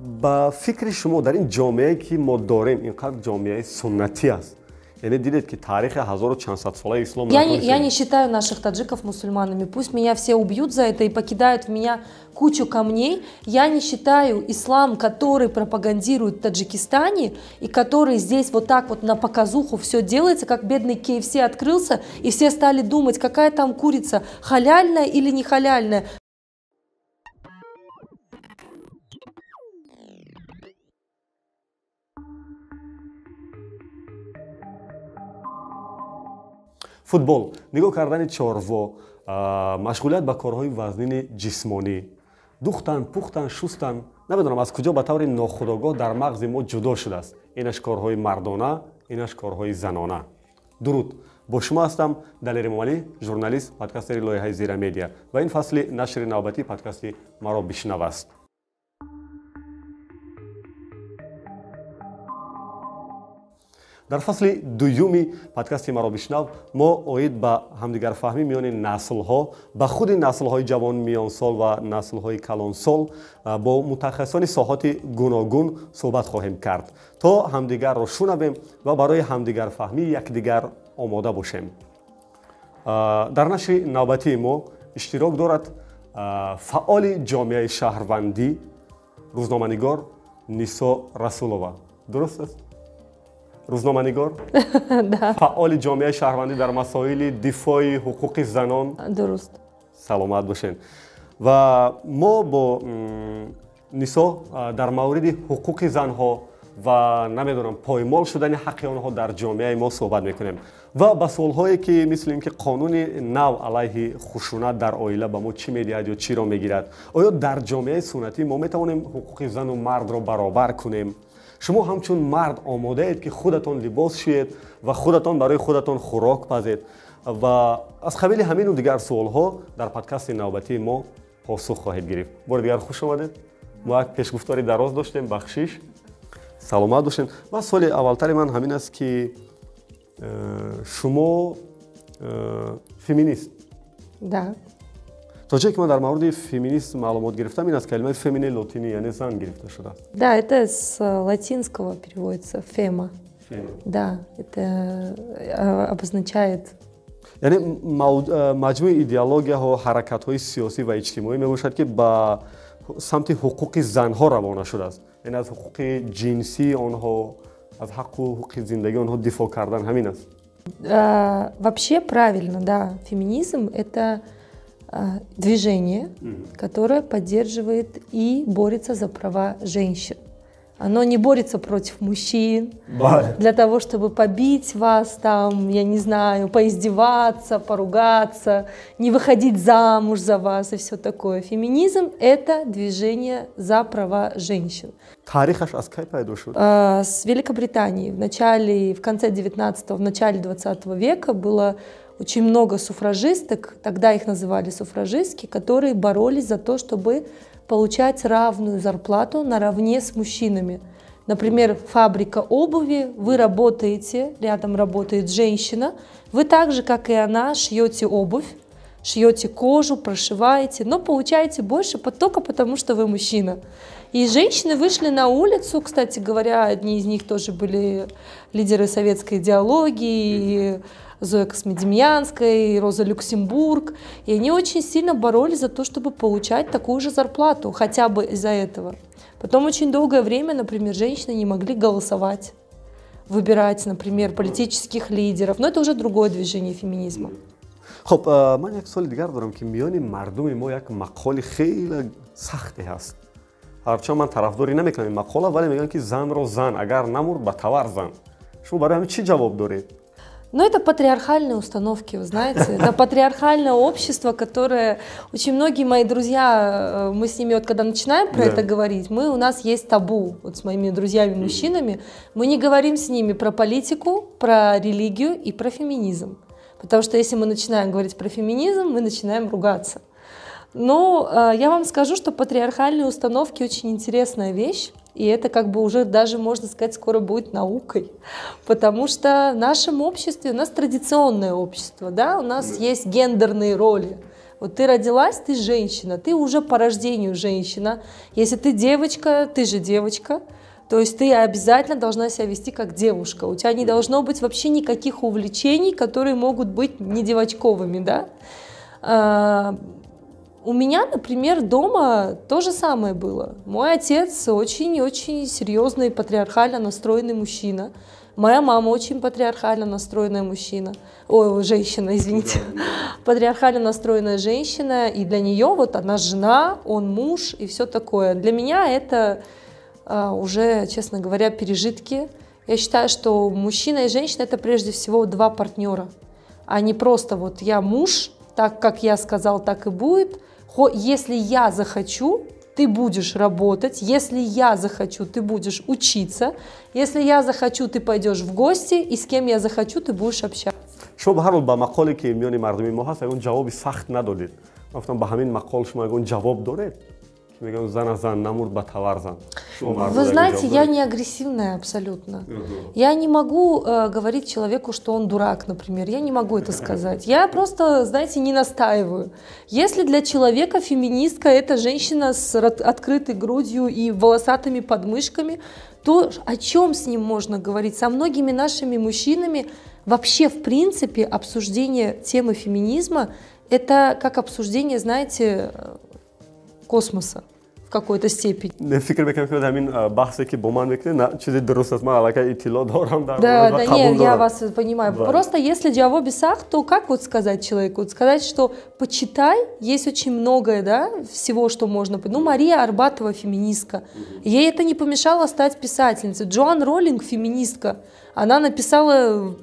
ба фикри шумо дар ин ҷомеае ки мо дорем инқадр ҷомеаи суннатӣ аст Яне дилет ки тарихи 1400 сола ислам я не, я не считаю наших таджиков мусульманами. Пусть меня все убьют за это и покидают в меня кучу камней. Я не считаю ислам, который пропагандирует в Таджикистане и который здесь вот так вот на показуху все делается, как бедный KFC открылся, и все стали думать, какая там курица, халяльная или не халяльная. футбол нигоҳ кардани чорво машғулият ба корҳои вазнини ҷисмонӣ духтан пухтан шустан намедонам аз куҷо ба таври нохудогоҳ дар мағзи мо ҷудо шудааст инаш корҳои мардона инаш корҳои занона дуруд бо шумо ҳастам далери момалӣ журналист подкастери лоиҳаи зирамедия ва ин фасли нашри навбатии подкасти маро бишнаваст در فصل دویومی پادکست مرا بشنو ما آید به همدیگر فهمی میان نسل ها به خود نسل های جوان میان سال و نسل های کلان سال با متخصصان ساحات گوناگون صحبت خواهیم کرد تا همدیگر را شنویم و برای همدیگر فهمی یکدیگر آماده باشیم در نشر نوبتی ما اشتراک دارد فعال جامعه شهروندی روزنامه‌نگار نیسا رسولова درست است روزنامه نگار فعال جامعه شهروندی در مسائل دفاع حقوق زنان درست سلامت باشین و ما با نیسا در مورد حقوق زنها و نمیدونم پایمال شدن حق آنها در جامعه ما صحبت میکنیم و به سوالهایی که مثل اینکه قانون نو علیه خشونت در آیله به ما چی میدهد یا چی را میگیرد آیا در جامعه سنتی ما میتوانیم حقوق زن و مرد را برابر کنیم шумо ҳамчун мард омодаед ки худатон либос шӯед ва худатон барои худатон хӯрок пазед ва аз қабили ҳамину дигар суолҳо дар подкасти навбатии мо посух хоҳед гирифт бори дигар хуш омадед мо як пешгуфтори дароз доштем бахшиш саломат бошем ва суоли аввалтари ман ҳамин аст ки э, шумо э, феминист да то ҷое ки ман дар мавриди феминист маълумот гирифтам ин аст калимаи фемине лотини яъне зан гирифта шудааст да это с э, латинского переводится фема да это э, обозначает яъне э, маҷмӯи идеологияҳо ҳаракатҳои сиёсӣ ва иҷтимоӣ мебошад ки ба самти ҳуқуқи занҳо равона шудааст яъне аз ҳуқуқи ҷинсии онҳо аз ҳаққу ҳуқуқи зиндагии онҳо дифоъ кардан ҳамин аст вообще правильно да феминизм это Э, движение, которое поддерживает и борется за права женщин. Оно не борется против мужчин для того, чтобы побить вас там, я не знаю, поиздеваться, поругаться, не выходить замуж за вас и все такое. Феминизм – это движение за права женщин. Тарихаш э, С Великобритании в начале, в конце 19 го в начале 20 века было очень много суфражисток, тогда их называли суфражистки, которые боролись за то, чтобы получать равную зарплату наравне с мужчинами. Например, фабрика обуви, вы работаете, рядом работает женщина, вы так же, как и она, шьете обувь, шьете кожу, прошиваете, но получаете больше потока, потому что вы мужчина. И женщины вышли на улицу, кстати говоря, одни из них тоже были лидеры советской идеологии, Зоя Космедемьянская, Роза Люксембург, и они очень сильно боролись за то, чтобы получать такую же зарплату, хотя бы из-за этого. Потом очень долгое время, например, женщины не могли голосовать, выбирать, например, политических лидеров, но это уже другое движение феминизма. Хоп, من یک سال دیگر دارم که میان مردم ما یک مقال خیلی ҳарчанд ман тарафдорӣ намекунам ин мақола вале мегӯям ки занро зан агар намур ба товар зан шумо барои ҳамин чӣ ҷавоб доред Но это патриархальные установки, вы знаете. Это патриархальное общество, которое... Очень многие мои друзья, э, мы с ними вот когда начинаем про да. это говорить, мы, у нас есть табу вот с моими друзьями-мужчинами. Мы не говорим с ними про политику, про религию и про феминизм. Потому что если мы начинаем говорить про феминизм, мы начинаем ругаться. Ну, э, я вам скажу, что патриархальные установки очень интересная вещь. И это как бы уже даже, можно сказать, скоро будет наукой. Потому что в нашем обществе, у нас традиционное общество, да, у нас есть гендерные роли. Вот ты родилась, ты женщина, ты уже по рождению женщина. Если ты девочка, ты же девочка. То есть ты обязательно должна себя вести как девушка. У тебя не должно быть вообще никаких увлечений, которые могут быть не девочковыми, да? А, у меня, например, дома то же самое было. Мой отец очень-очень серьезный патриархально настроенный мужчина. Моя мама очень патриархально настроенная мужчина. Ой, женщина, извините. Патриархально настроенная женщина. И для нее вот она жена, он муж и все такое. Для меня это а, уже, честно говоря, пережитки. Я считаю, что мужчина и женщина это прежде всего два партнера, а не просто вот я муж, так как я сказал, так и будет, если я захочу, ты будешь работать, если я захочу, ты будешь учиться, если я захочу, ты пойдешь в гости, и с кем я захочу, ты будешь общаться. Что به هر حال به مقالی که میان مردم ما هست اون جوابی سخت ندادید گفتم به همین مقال شما Мегам зана зан, намур батаварзан. Вы знаете, я не агрессивная абсолютно. Я не могу э, говорить человеку, что он дурак, например. Я не могу это сказать. Я просто, знаете, не настаиваю. Если для человека феминистка это женщина с открытой грудью и волосатыми подмышками, то о чем с ним можно говорить? Со многими нашими мужчинами вообще, в принципе, обсуждение темы феминизма это как обсуждение, знаете, космоса в какой-то степени. Фикр мекунам, ҳамин баҳсе ки бо ман мекунед, чизи дуруст аст, ман аллакай иттилоъ дорам дар Да, да, нет, я вас понимаю. Просто если джавоб то как вот сказать человеку? сказать, что почитай, есть очень многое, да, всего, что можно. Ну, Мария Арбатова феминистка. Ей это не помешало стать писательницей. Джоан Роллинг феминистка. Она написала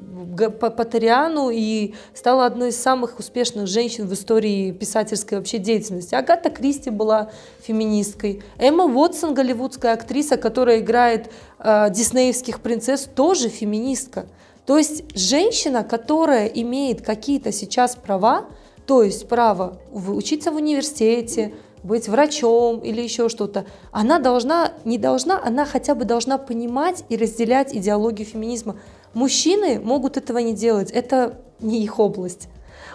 Патариану и стала одной из самых успешных женщин в истории писательской вообще деятельности. Агата Кристи была феминисткой. Эмма Уотсон, голливудская актриса, которая играет э, диснеевских принцесс, тоже феминистка. То есть женщина, которая имеет какие-то сейчас права, то есть право учиться в университете, быть врачом или еще что-то, она должна, не должна, она хотя бы должна понимать и разделять идеологию феминизма. Мужчины могут этого не делать, это не их область.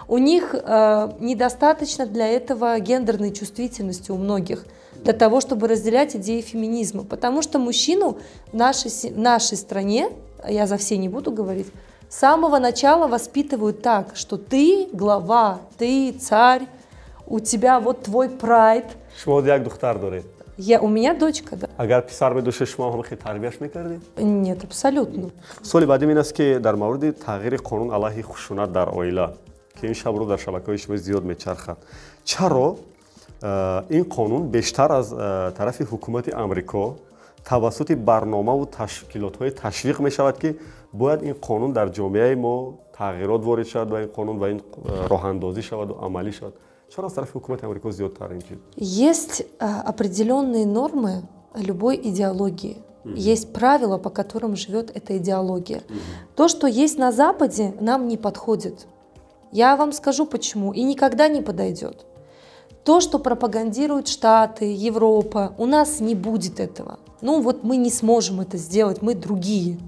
У них э, недостаточно для этого гендерной чувствительности у многих, для того, чтобы разделять идеи феминизма. Потому что мужчину в нашей, в нашей стране, я за все не буду говорить, с самого начала воспитывают так, что ты глава, ты царь, у тебя вот твой прайд. شما یک دختر دارید. Я, у меня اگر پسر بدوشه شما هم خیلی تربیتش میکردید؟ نه، абсолютно. سوال بعدی این است که در مورد تغییر قانون علیه خشونت در آیلا که این شب رو در شبکه های زیاد میچرخد چرا این قانون بیشتر از طرف حکومت امریکا توسط برنامه و تشکیلات های تشویق می شود که باید این قانون در جامعه ما تغییرات وارد و این قانون و این راه شود و عملی شود Что раз Есть а, определенные нормы любой идеологии. Есть правила, по которым живет эта идеология. То, что есть на Западе, нам не подходит. Я вам скажу почему. И никогда не подойдет. То, что пропагандируют Штаты, Европа, у нас не будет этого. Ну вот мы не сможем это сделать, мы другие.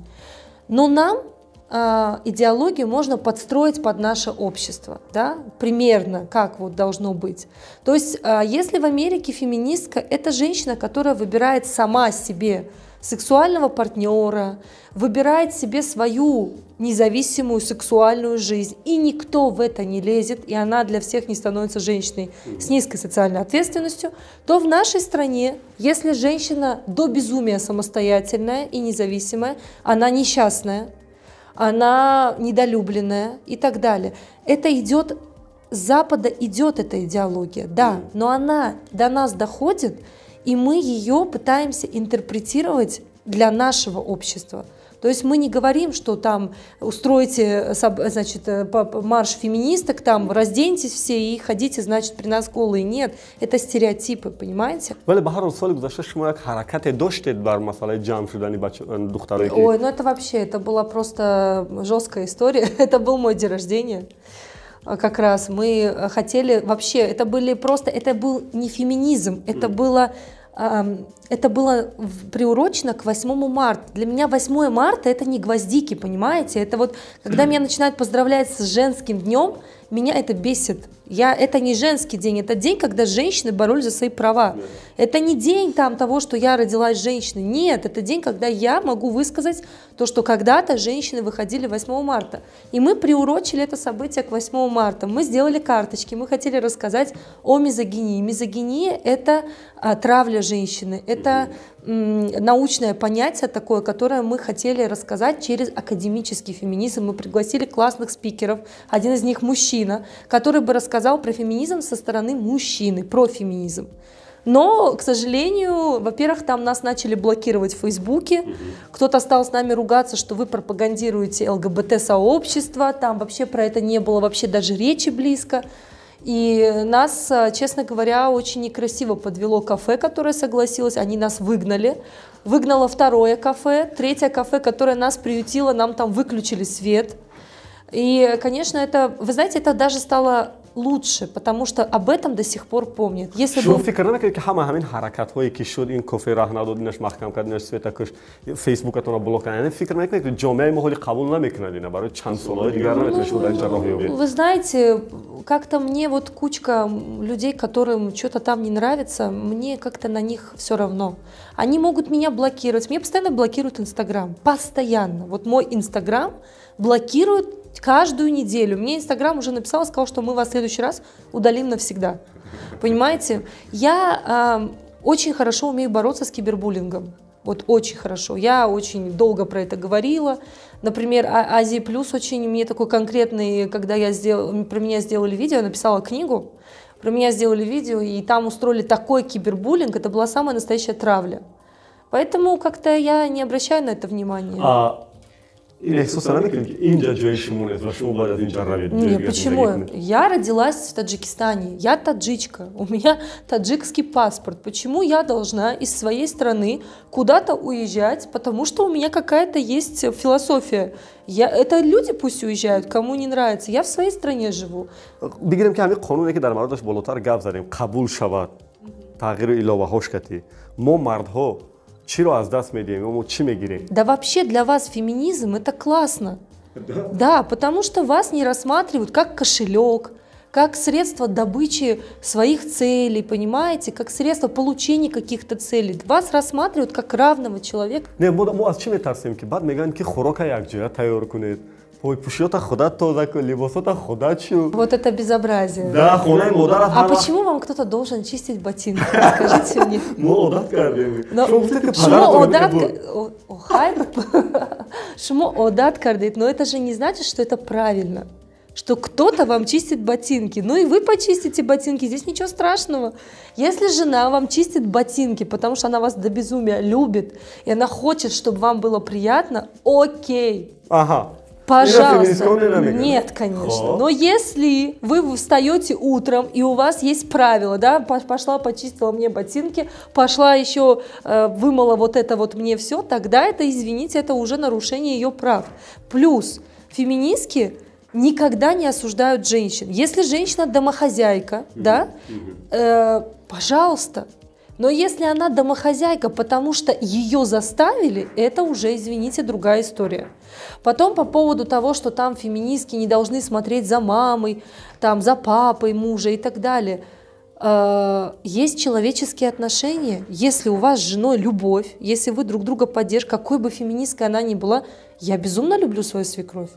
Но нам а, идеологию можно подстроить под наше общество, да, примерно, как вот должно быть. То есть, а, если в Америке феминистка – это женщина, которая выбирает сама себе сексуального партнера, выбирает себе свою независимую сексуальную жизнь, и никто в это не лезет, и она для всех не становится женщиной с низкой социальной ответственностью, то в нашей стране, если женщина до безумия самостоятельная и независимая, она несчастная, она недолюбленная и так далее. Это идет с Запада идет эта идеология, да, но она до нас доходит, и мы ее пытаемся интерпретировать для нашего общества. То есть мы не говорим, что там устроите значит, э, марш феминисток, там разденьтесь все и ходите, значит, при нас голые. Нет, это стереотипы, понимаете? ولی به هر حال سال گذشته شما یک حرکت داشتید بر مسئله جمع شدن دخترایی که Ой, ну это вообще, это была просто жесткая история. Это был мой день рождения а как раз мы хотели вообще это были просто это был не феминизм это mm. было это было приурочено к 8 марта. Для меня 8 марта это не гвоздики, понимаете? Это вот, когда меня начинают поздравлять с женским днем, меня это бесит. Я, это не женский день, это день, когда женщины боролись за свои права. Это не день там того, что я родилась женщиной. Нет, это день, когда я могу высказать то, что когда-то женщины выходили 8 марта. И мы приурочили это событие к 8 марта. Мы сделали карточки, мы хотели рассказать о мизогинии. Мизогиния – это а, травля женщины, это научное понятие такое, которое мы хотели рассказать через академический феминизм. Мы пригласили классных спикеров, один из них мужчина, который бы рассказал про феминизм со стороны мужчины, про феминизм. Но, к сожалению, во-первых, там нас начали блокировать в Фейсбуке. Кто-то стал с нами ругаться, что вы пропагандируете ЛГБТ-сообщество. Там вообще про это не было вообще даже речи близко. И нас, а, честно говоря, очень некрасиво подвело кафе, которое согласилось, они нас выгнали. Выгнало второе кафе, третье кафе, которое нас приютило, нам там выключили свет. И, конечно, это, вы знаете, это даже стало лучше, потому что об этом до сих пор помнят. Если Шо, бы... фикр накард ки ҳама ҳамин ҳаракатҳое ки шуд ин кофе раҳ надодинаш маҳкам кардинаш светакаш фейсбукатонро э, блок кардин фикр накард ки ҷомеаи мо ҳоли қабул намекунад ина барои чанд солҳои дигар наметавонад шуда ҷарроҳ ёбед вы знаете как-то мне вот кучка людей которым что-то там не нравится мне как-то на них все равно они могут меня блокировать меня постоянно блокируют инстаграм постоянно вот мой инстаграм Instagram блокируют каждую неделю. Мне Инстаграм уже написал, сказал, что мы вас в следующий раз удалим навсегда. Понимаете? Я э, очень хорошо умею бороться с кибербуллингом. Вот очень хорошо. Я очень долго про это говорила. Например, а-, Азии Плюс очень мне такой конкретный, когда я сделал, про меня сделали видео, написала книгу, про меня сделали видео, и там устроили такой кибербуллинг, это была самая настоящая травля. Поэтому как-то я не обращаю на это внимания. А или Нет, почему? Я родилась в Таджикистане, я таджичка, у меня таджикский паспорт. Почему я должна из своей страны куда-то уезжать, потому что у меня какая-то есть философия? Я, это люди пусть уезжают, кому не нравится. Я в своей стране живу. بگیریم که همین неки که болотар гавзарим. Кабул шават тагиру قبول شود Мо الهه Чираз, да, медиа, ему чимегирем. Да вообще для вас феминизм это классно. Да? да, потому что вас не рассматривают как кошелек, как средство добычи своих целей, понимаете, как средство получения каких-то целей. Вас рассматривают как равного человека. Не, мы, мы, мы, мы, мы, мы, мы, мы, мы, мы, мы, мы, ой пусть пушьёта то тоза либо либосота худат шу вот это безобразие да хонаи модарат а почему вам кто-то должен чистить ботинки скажите мне Ну, одат кардем шумо одат охай шумо одат но это же не значит что это правильно что кто-то вам чистит ботинки. Ну и вы почистите ботинки, здесь ничего страшного. Если жена вам чистит ботинки, потому что она вас до безумия любит, и она хочет, чтобы вам было приятно, окей. Ага, Пожалуйста. Нет, конечно. Но если вы встаете утром и у вас есть правило, да, пошла почистила мне ботинки, пошла еще э, вымыла вот это вот мне все, тогда это, извините, это уже нарушение ее прав. Плюс феминистки никогда не осуждают женщин. Если женщина домохозяйка, да, э, пожалуйста, но если она домохозяйка, потому что ее заставили, это уже, извините, другая история. Потом по поводу того, что там феминистки не должны смотреть за мамой, там за папой мужа и так далее. Э, есть человеческие отношения. Если у вас с женой любовь, если вы друг друга поддерживаете, какой бы феминисткой она ни была, я безумно люблю свою свекровь.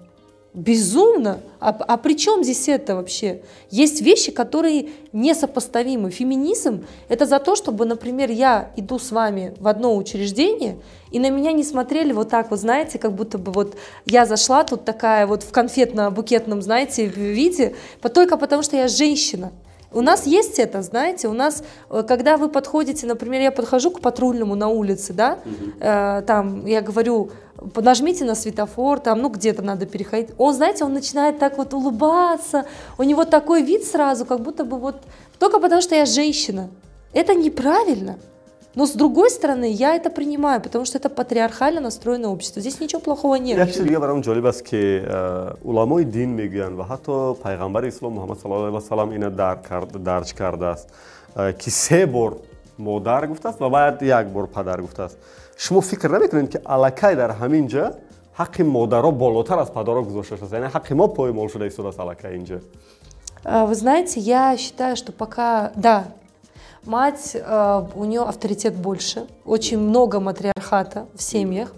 Безумно. А, а при чем здесь это вообще? Есть вещи, которые несопоставимы. Феминизм – это за то, чтобы, например, я иду с вами в одно учреждение, и на меня не смотрели вот так вот, знаете, как будто бы вот я зашла тут такая вот в конфетно-букетном, знаете, виде, только потому что я женщина. У нас есть это, знаете, у нас, э, когда вы подходите, например, я подхожу к патрульному на улице, да, угу. э, там я говорю, нажмите на светофор, там, ну, где-то надо переходить. Он, знаете, он начинает так вот улыбаться, у него такой вид сразу, как будто бы вот, только потому что я женщина. Это неправильно. Но с другой стороны, я это принимаю, потому что это патриархально настроенное общество. Здесь ничего плохого нет. Я دیگه برام جالب است که علمای دین میگن و حتی پیغمبر اسلام محمد صلی الله علیه و سلام اینو درک کرد درج کرده است که سه بار مادر گفته است و بعد یک بار پدر گفته است شما فکر نمیکنید که الکای در همین جا حق مادرها بالاتر از پدرها گذاشته است یعنی حق ما پایمال شده ایستاده است الکای اینجا Вы знаете, я считаю, что пока, да, Мать, э, у нее авторитет больше, очень много матриархата в семьях.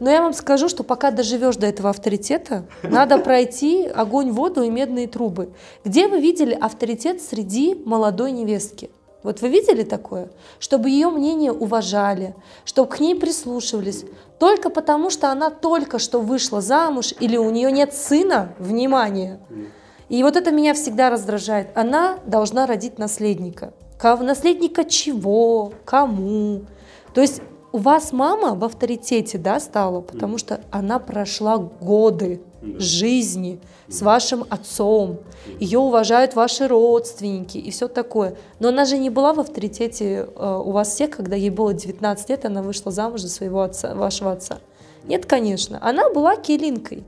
Но я вам скажу, что пока доживешь до этого авторитета, надо пройти огонь, воду и медные трубы. Где вы видели авторитет среди молодой невестки? Вот вы видели такое? Чтобы ее мнение уважали, чтобы к ней прислушивались. Только потому, что она только что вышла замуж или у нее нет сына, внимание. И вот это меня всегда раздражает. Она должна родить наследника наследника чего, кому. То есть у вас мама в авторитете, да, стала, потому что она прошла годы жизни с вашим отцом, ее уважают ваши родственники и все такое. Но она же не была в авторитете э, у вас всех, когда ей было 19 лет, она вышла замуж за своего отца, вашего отца. Нет, конечно, она была келинкой.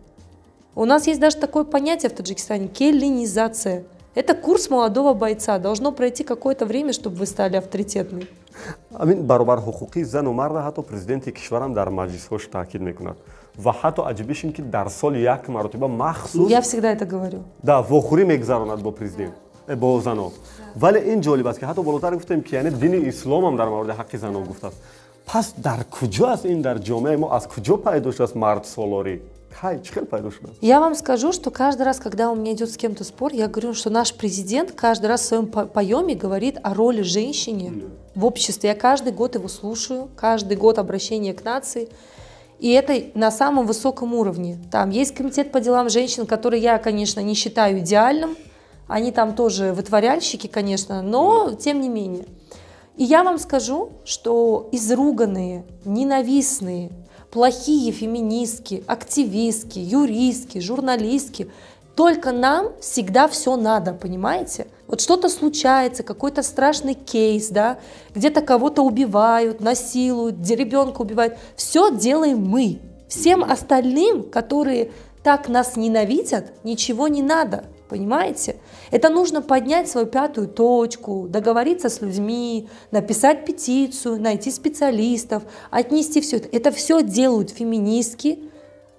У нас есть даже такое понятие в Таджикистане – келинизация – Это курс молодого бойца. Должно пройти какое-то время, чтобы вы стали авторитетны. Амин баробар ҳуқуқи зану марда ҳатто президенти кишварам дар маҷлисҳош таъкид мекунад ва ҳатто аҷибешим ки дар сол як маротиба махсус да вохӯрӣ мегузаронад бо президент э, бо зано вале ин ҷолиб аст ки ҳатто болотар гуфтем ки яъне дини исломам дар мавриди ҳаққи зано гуфтааст пас дар куҷо аст ин дар ҷомеаи мо аз куҷо пайдо шудааст мардсолорӣ Я вам скажу, что каждый раз, когда у меня идет с кем-то спор, я говорю, что наш президент каждый раз в своем поеме говорит о роли женщины в обществе. Я каждый год его слушаю, каждый год обращение к нации. И это на самом высоком уровне. Там есть комитет по делам женщин, который я, конечно, не считаю идеальным. Они там тоже вытворяльщики, конечно, но тем не менее. И я вам скажу, что изруганные, ненавистные, плохие феминистки, активистки, юристки, журналистки. Только нам всегда все надо, понимаете? Вот что-то случается, какой-то страшный кейс, да, где-то кого-то убивают, насилуют, где ребенка убивают. Все делаем мы. Всем остальным, которые так нас ненавидят, ничего не надо. Понимаете? Это нужно поднять свою пятую точку, договориться с людьми, написать петицию, найти специалистов, отнести все это. Это все делают феминистки,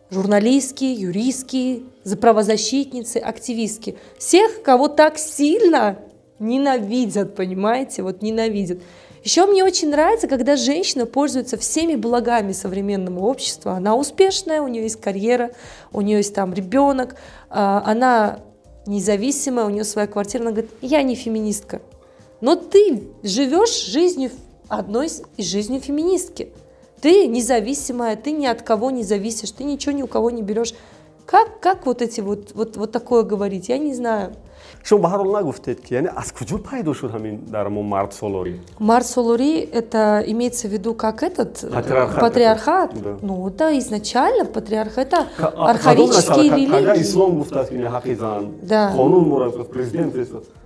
журналистки, юристки, правозащитницы, активистки. Всех, кого так сильно ненавидят, понимаете? Вот ненавидят. Еще мне очень нравится, когда женщина пользуется всеми благами современного общества. Она успешная, у нее есть карьера, у нее есть там ребенок, а, она независимая, у нее своя квартира, она говорит, я не феминистка. Но ты живешь жизнью одной из жизнью феминистки. Ты независимая, ты ни от кого не зависишь, ты ничего ни у кого не берешь. Как, как вот эти вот, вот, вот такое говорить? Я не знаю. شما به نگفتید که یعنی А کجا پیدا شد همین در ما مرد سالاری مرد سالاری это имеется в виду как этот э, патриархат, патриархат. Да. ну да изначально патриархат это а, а, архаические а, религии когда ислам گفتاد که حق زن да. قانون مرافق президент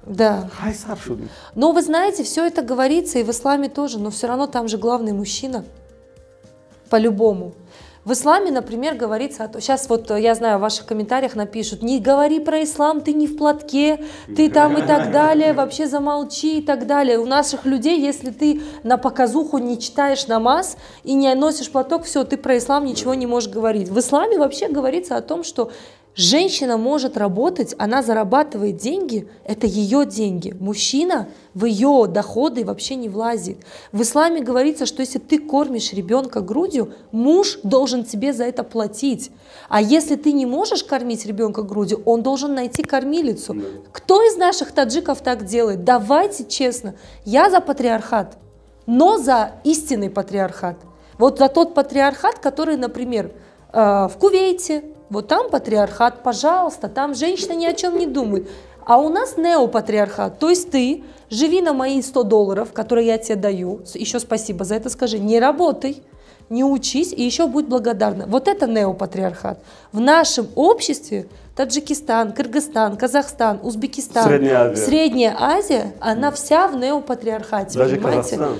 да. Хайсар шуды. Но вы знаете, все это говорится и в исламе тоже, но все равно там же главный мужчина. По-любому. В исламе, например, говорится, сейчас вот э, я знаю, в ваших комментариях напишут, не говори про ислам, ты не в платке, ты там и так далее, вообще замолчи и так далее. У наших людей, если ты на показуху не читаешь намаз и не носишь платок, все, ты про ислам ничего не можешь говорить. В исламе вообще говорится о том, что Женщина может работать, она зарабатывает деньги, это ее деньги. Мужчина в ее доходы вообще не влазит. В исламе говорится, что если ты кормишь ребенка грудью, муж должен тебе за это платить. А если ты не можешь кормить ребенка грудью, он должен найти кормилицу. Кто из наших таджиков так делает? Давайте честно. Я за патриархат, но за истинный патриархат. Вот за тот патриархат, который, например, Э, в Кувейте, вот там патриархат, пожалуйста, там женщина ни о чем не думает. А у нас неопатриархат, то есть ты живи на мои 100 долларов, которые я тебе даю, еще спасибо за это скажи, не работай, не учись и еще будь благодарна. Вот это неопатриархат. В нашем обществе Таджикистан, Кыргызстан, Казахстан, Узбекистан, Средняя Азия, Средняя Азия она вся в неопатриархате, Даже понимаете? Казахстан.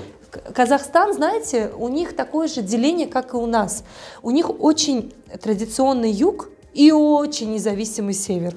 Казахстан, знаете, у них такое же деление, как и у нас. У них очень традиционный юг и очень независимый север.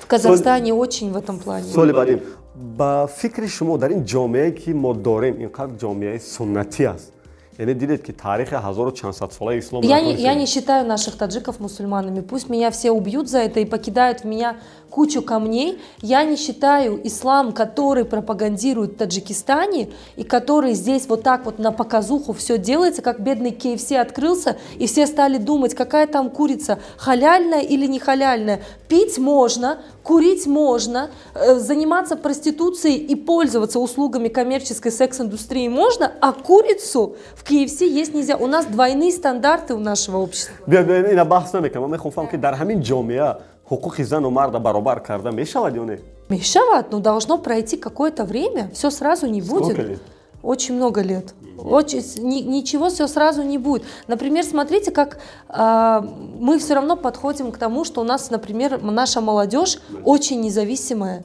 В Казахстане очень в этом плане. Соли Вадим, ба фикри шумо дар ин ки мо дорем инқадр ҷомеаи суннатӣ аст или дилет ки тарихи 1400 сола ислам. Я не, я не считаю наших таджиков мусульманами. Пусть меня все убьют за это и покидают в меня кучу камней. Я не считаю ислам, который пропагандирует в Таджикистане и который здесь вот так вот на показуху все делается, как бедный KFC открылся, и все стали думать, какая там курица, халяльная или не халяльная. Пить можно, курить можно, э, заниматься проституцией и пользоваться услугами коммерческой секс-индустрии можно, а курицу в KFC есть нельзя. У нас двойные стандарты у нашего общества. И на бахс намекам. А мы хуфам, дар хамин джомия хукуки зану марда баробар карда мешавад юне? Мешавад, но ну должно пройти какое-то время. Все сразу не будет. Сколько лет? Очень много лет. Очень, ни, ничего все сразу не будет. Например, смотрите, как э, мы все равно подходим к тому, что у нас, например, наша молодежь очень независимая.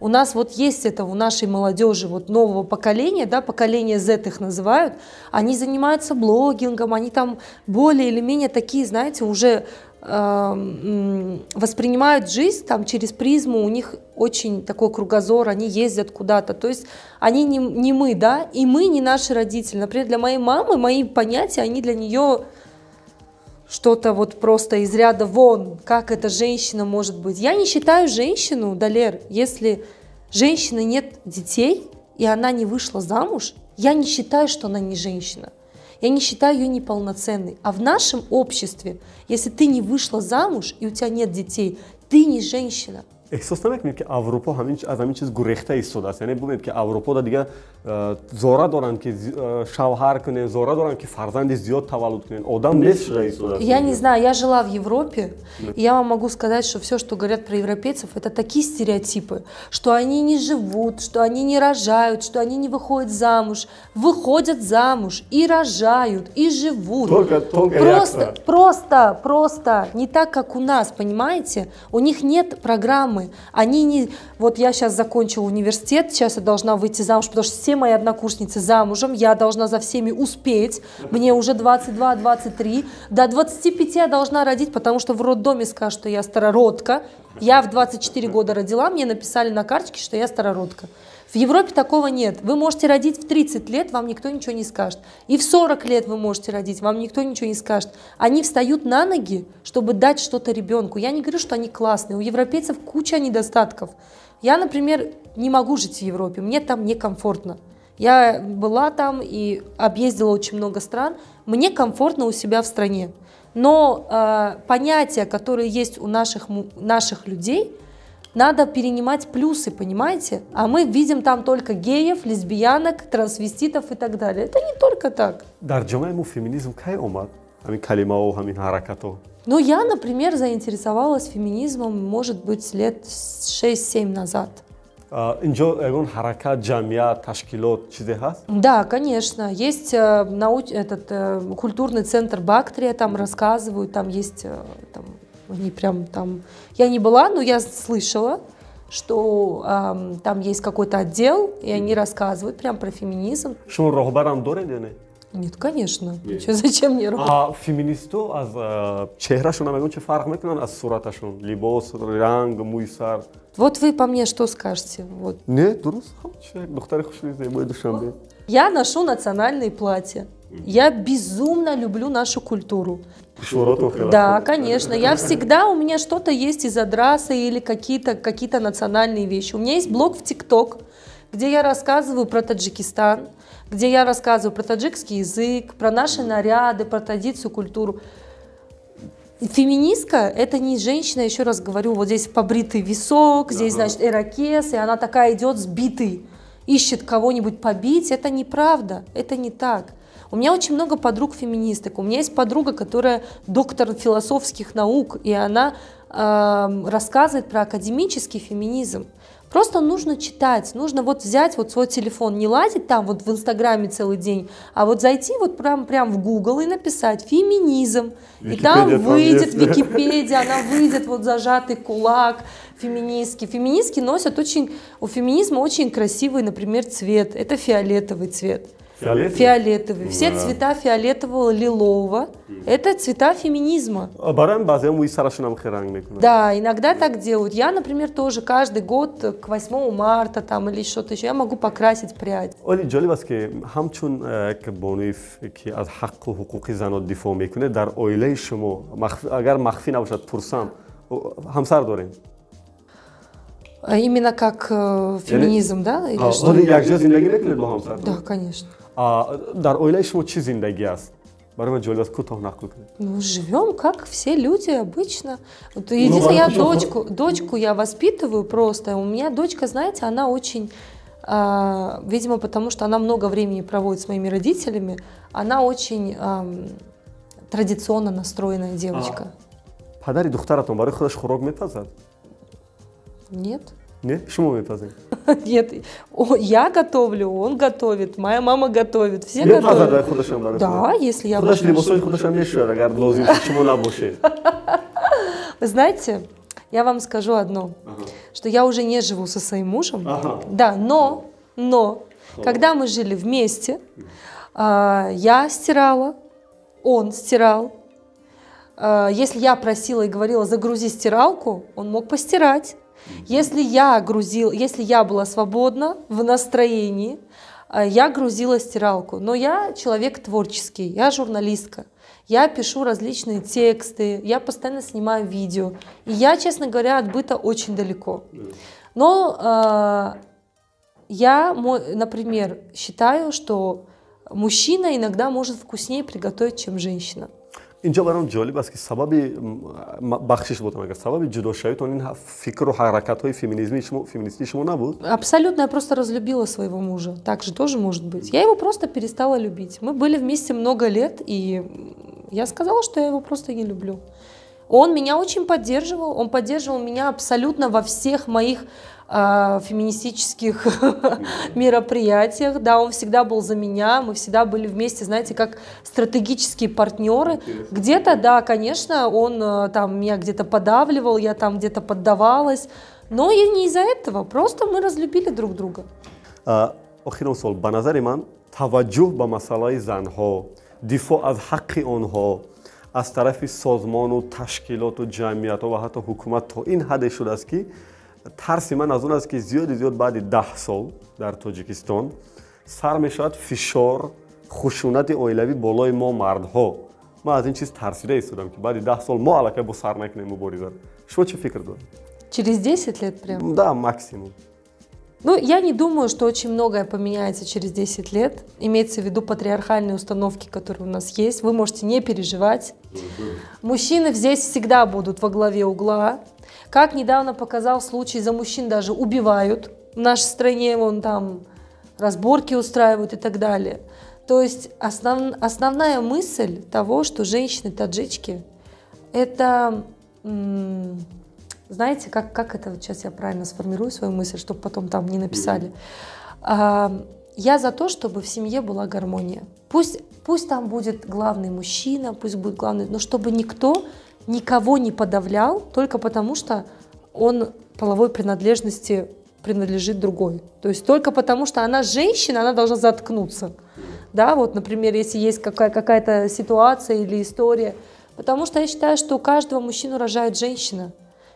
У нас вот есть это у нашей молодежи, вот нового поколения, да, поколение Z их называют, они занимаются блогингом, они там более или менее такие, знаете, уже эм, воспринимают жизнь там через призму, у них очень такой кругозор, они ездят куда-то, то есть они не, не мы, да, и мы не наши родители. Например, для моей мамы мои понятия, они для нее что-то вот просто из ряда вон, как эта женщина может быть. Я не считаю женщину, Далер, если женщины нет детей, и она не вышла замуж, я не считаю, что она не женщина. Я не считаю ее неполноценной. А в нашем обществе, если ты не вышла замуж и у тебя нет детей, ты не женщина. احساس نمیکنید که اروپا همین از همین چیز گریخته ایستاده است یعنی ببینید که اروپا دا دیگه زوره دارن که شوهر کنه زوره دارن که فرزند زیاد تولد کنن آدم نیست Я не знаю, я жила в Европе, и я вам могу сказать, что все, что говорят про европейцев, это такие стереотипы, что они не живут, что они не рожают, что они не выходят замуж, выходят замуж и рожают, и живут. Только, только просто, просто, просто не так, как у нас, понимаете? У них нет программы проблемы. Они не... Вот я сейчас закончила университет, сейчас я должна выйти замуж, потому что все мои однокурсницы замужем, я должна за всеми успеть. Мне уже 22-23. До 25 я должна родить, потому что в роддоме скажут, что я старородка. Я в 24 года родила, мне написали на карточке, что я старородка. В Европе такого нет. Вы можете родить в 30 лет, вам никто ничего не скажет. И в 40 лет вы можете родить, вам никто ничего не скажет. Они встают на ноги, чтобы дать что-то ребенку. Я не говорю, что они классные. У европейцев куча недостатков. Я, например, не могу жить в Европе, мне там некомфортно. Я была там и объездила очень много стран. Мне комфортно у себя в стране. Но э, понятия, которые есть у наших, наших людей, надо перенимать плюсы, понимаете? А мы видим там только геев, лесбиянок, трансвеститов и так далее. Это не только так. Дар феминизм кай омад? Амин калимао, ами харакато. Ну, я, например, заинтересовалась феминизмом, может быть, лет 6-7 назад. اینجا اون حرکت جمعیت ташкилот چیزی Да, конечно. Есть э, науч... этот, э, культурный центр Бактрия, там рассказывают, там есть э, там, они прям там... Я не была, но я слышала, что эм, там есть какой-то отдел, и они рассказывают прям про феминизм. Шо, рохбарам доредене? Нет, конечно. Нет. Чё, зачем мне рохбар? А феминисту аз از чехрашон намегун че фарк мекунан аз сураташон? Либос, ранг, муйсар. Вот вы по мне что скажете? Вот. Нет, дурус хам, человек, духтары хушли, заебой душам. Я ношу национальные платья. Я безумно люблю нашу культуру. Да, конечно. Я всегда, у меня что-то есть из Адраса или какие-то какие национальные вещи. У меня есть блог в ТикТок, где я рассказываю про Таджикистан, где я рассказываю про таджикский язык, про наши наряды, про традицию, культуру. Феминистка – это не женщина, еще раз говорю, вот здесь побритый висок, здесь, значит, эракес, и она такая идет сбитый, ищет кого-нибудь побить. Это неправда, это не так. У меня очень много подруг феминисток. У меня есть подруга, которая доктор философских наук, и она э, рассказывает про академический феминизм. Просто нужно читать, нужно вот взять вот свой телефон, не лазить там вот в Инстаграме целый день, а вот зайти вот прям, прям в Гугл и написать «феминизм», Википедия и там выйдет Википедия, она выйдет вот зажатый кулак феминистки. Феминистки носят очень, у феминизма очень красивый, например, цвет, это фиолетовый цвет. Фиолетовый. фиолетовый. Все да. цвета фиолетового, лилового – это цвета феминизма. А да, иногда так делают. Я, например, тоже каждый год к 8 марта там или что-то еще я могу покрасить прядь. Оли جالب хамчун که همچون که بانویف که از حق و дар زنان دفاع میکنه در اویله شما اگر مخفی Именно как э, феминизм, да? Или а, что? Он якже зиндагилек или Да, конечно. А, дар оилаи шумо чӣ зиндагӣ аст барои ман ҷолиб аст кӯтоҳ нақл ну живем как все люди обычно вот, ну, единственное я дочку дочку я воспитываю просто у меня дочка знаете она очень а, видимо, потому что она много времени проводит с моими родителями, она очень а, традиционно настроенная девочка. А. Подари духтаратон, бары ходаш хурок метазад? Нет. Нет? Почему вы пазы? Нет, о, я готовлю, он готовит, моя мама готовит, все Нет, готовят. Да, худашам барат. Да, если я буду. Худашли босой, худашам не шара, гардлозим, почему на буше? Вы знаете, я вам скажу одно, ага. что я уже не живу со своим мужем. Ага. Да, но, но, Ага. когда мы жили вместе, э, я стирала, он стирал. Э, если я просила и говорила, загрузи стиралку, он мог постирать. Если я грузил, если я была свободна в настроении, э, я грузила стиралку. Но я человек творческий, я журналистка. Я пишу различные тексты, я постоянно снимаю видео. И я, честно говоря, от быта очень далеко. Но э, я, мой, например, считаю, что мужчина иногда может вкуснее приготовить, чем женщина. اینجا برام جالب است که سبب بخشش بودم اگر سبب جدا شدن این فکر و حرکت های فеминизمی شما феминисти شما نبود абсолютно я просто разлюбила своего мужа так же тоже может быть я его просто перестала любить мы были вместе много лет и я сказала что я его просто не люблю он меня очень поддерживал он поддерживал меня абсолютно во всех моих а, феминистических мероприятиях. Да, он всегда был за меня, мы всегда были вместе, знаете, как стратегические партнеры. Где-то, да, конечно, он э, там меня где-то подавливал, я там где-то поддавалась, но и не из-за этого, просто мы разлюбили друг друга. آخرین سال به نظر من توجه به مسئله زنها دفاع از حق آنها از طرف سازمان و تشکیلات و тарси ман аз он аст ки зиёди зиёд баъди даҳ сол дар тоҷикистон сар мешавад фишор хушунати оилавӣ болои мо мардҳо ман аз ин чиз тарсида истодам ки баъди даҳ сол мо аллакай бо сар накунем мубориза шумо чӣ фикр доред через 10 лет прям да максимум ну, я не думаю, что очень многое поменяется через 10 лет. Имеется в виду патриархальные установки, которые у нас есть. Вы можете не переживать. Мужчины здесь всегда будут во главе угла. Как недавно показал случай, за мужчин даже убивают. В нашей стране вон там разборки устраивают и так далее. То есть основ, основная мысль того, что женщины-таджички – это, знаете, как, как это, сейчас я правильно сформирую свою мысль, чтобы потом там не написали. А, я за то, чтобы в семье была гармония. Пусть, пусть там будет главный мужчина, пусть будет главный, но чтобы никто никого не подавлял только потому, что он половой принадлежности принадлежит другой. То есть только потому, что она женщина, она должна заткнуться. Да, вот, например, если есть какая- какая-то ситуация или история. Потому что я считаю, что каждого мужчину рожает женщина.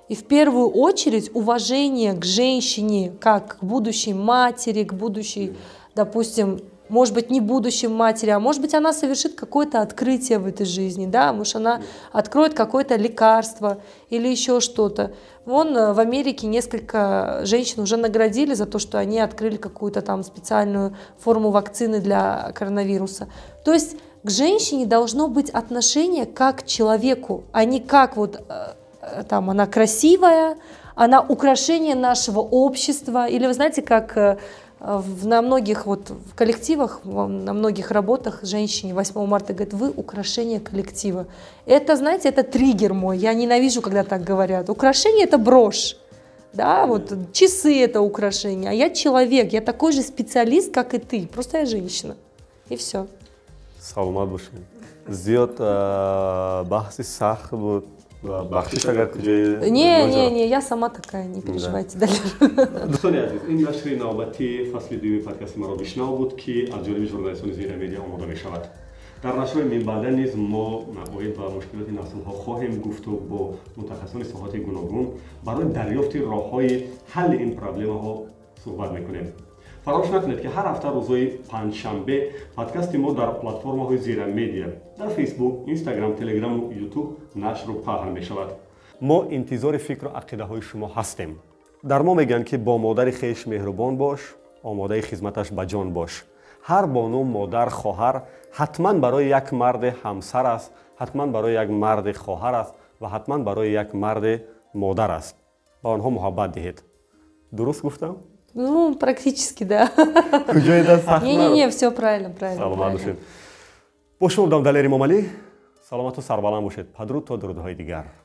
И в первую очередь уважение к женщине, как к будущей матери, к будущей, допустим, может быть, не будущем матери, а может быть, она совершит какое-то открытие в этой жизни, да, может, она откроет какое-то лекарство или еще что-то. Вон э, в Америке несколько женщин уже наградили за то, что они открыли какую-то там специальную форму вакцины для коронавируса. То есть к женщине должно быть отношение как к человеку, а не как вот э, э, там она красивая, она украшение нашего общества. Или вы знаете, как в, на многих вот в коллективах, на многих работах женщине 8 марта говорят, вы украшение коллектива. Это, знаете, это триггер мой, я ненавижу, когда так говорят. Украшение – это брошь. Да, вот часы это украшение, а я человек, я такой же специалист, как и ты, просто я женщина. И все. Салмат башин. Э, Зиот бахси сахт бахшиш агар куҷое не не я сама такая не переживайте далер дӯстони азиз ин нашри навбати фасли дуюми подкасти маро бишнав буд ки аз ҷониби журналистони зиромедия омода мешавад дар нашрҳои минбаъда низ мо оид ба мушкилоти наслҳо хоҳем гуфту бо мутахассисони соҳати гуногун барои дарёфти роҳҳои ҳалли ин проблемаҳо суҳбат мекунем فراموش نکنید که هر هفته روزای پنج شنبه پادکست ما در پلتفرم های زیر میدیا در فیسبوک، اینستاگرام، تلگرام و یوتیوب نشر و پخش می شود. ما انتظار فکر و عقیده های شما هستیم. در ما میگن که با مادر خیش مهربان باش، آماده خدمتش به جان باش. هر بانو مادر خواهر حتما برای یک مرد همسر است، حتما برای یک مرد خواهر است و حتما برای یک مرد مادر است. با آنها محبت درست گفتم؟ Ну, практически, да. Не-не-не, все правильно, правильно. Саломат бошед. Бошумудам Далери Момалӣ. Саломату сарбаланд бошед. Падруд то дурудҳои дигар.